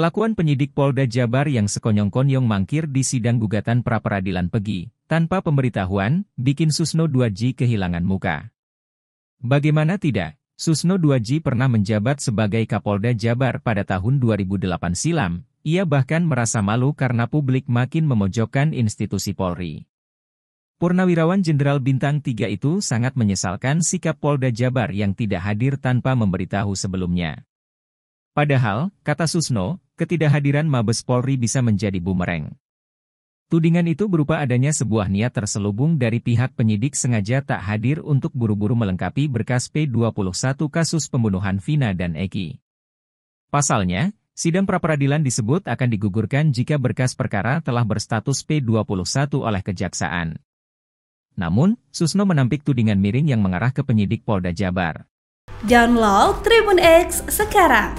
Kelakuan penyidik Polda Jabar yang sekonyong-konyong mangkir di sidang gugatan pra-peradilan Pegi, tanpa pemberitahuan, bikin Susno 2 g kehilangan muka. Bagaimana tidak, Susno 2 g pernah menjabat sebagai Kapolda Jabar pada tahun 2008 silam, ia bahkan merasa malu karena publik makin memojokkan institusi Polri. Purnawirawan Jenderal Bintang 3 itu sangat menyesalkan sikap Polda Jabar yang tidak hadir tanpa memberitahu sebelumnya. Padahal, kata Susno, ketidakhadiran Mabes Polri bisa menjadi bumerang. Tudingan itu berupa adanya sebuah niat terselubung dari pihak penyidik sengaja tak hadir untuk buru-buru melengkapi berkas P21 kasus pembunuhan Vina dan Eki. Pasalnya, sidang pra peradilan disebut akan digugurkan jika berkas perkara telah berstatus P21 oleh kejaksaan. Namun, Susno menampik tudingan miring yang mengarah ke penyidik Polda Jabar. Download Tribun X sekarang